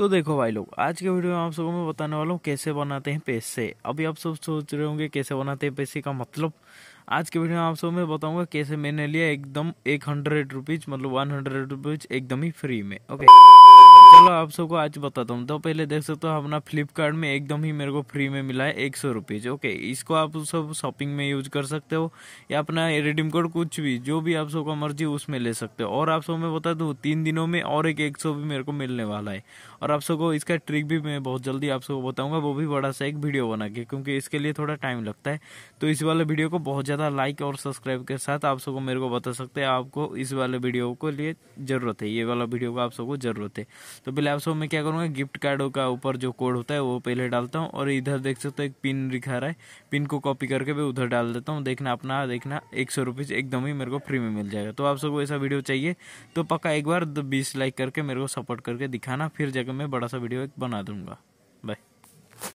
तो देखो भाई लोग आज के वीडियो में आप सबको मैं बताने वाला हूँ कैसे बनाते हैं पैसे अभी आप सब सोच रहे होंगे कैसे बनाते हैं पैसे का मतलब आज के वीडियो में आप सब मैं बताऊंगा कैसे मैंने लिया एकदम एक हंड्रेड रुपीज मतलब वन हंड्रेड रुपीज एकदम ही फ्री में ओके चलो आप सबको आज बताता हूँ तो पहले देख सकते हो अपना फ्लिपकार्ट में एकदम ही मेरे को फ्री में मिला है एक सौ रुपीज़ ओके इसको आप सब शॉपिंग में यूज कर सकते हो या अपना रिडीम कोड कुछ भी जो भी आप सबका मर्जी उसमें ले सकते हो और आप सब मैं बता दू तीन दिनों में और एक एक सौ भी मेरे को मिलने वाला है और आप सबको इसका ट्रिक भी मैं बहुत जल्दी आप सबको बताऊँगा वो भी बड़ा सा एक वीडियो बना के क्योंकि इसके लिए थोड़ा टाइम लगता है तो इस वाले वीडियो को बहुत ज़्यादा ज़्यादा लाइक और सब्सक्राइब के साथ आप सबको मेरे को बता सकते हैं आपको इस वाले वीडियो को लिए ज़रूरत है ये वाला वीडियो को आप सबको ज़रूरत है तो पहले आप सब मैं क्या करूँगा गिफ्ट कार्डों का ऊपर जो कोड होता है वो पहले डालता हूँ और इधर देख सकते हो एक पिन दिखा रहा है पिन को कॉपी करके मैं उधर डाल देता हूँ देखना अपना देखना एक सौ एकदम ही मेरे को फ्री में मिल जाएगा तो आप सबको ऐसा वीडियो चाहिए तो पक्का एक बार बीस लाइक करके मेरे को सपोर्ट करके दिखाना फिर जाकर मैं बड़ा सा वीडियो एक बना दूंगा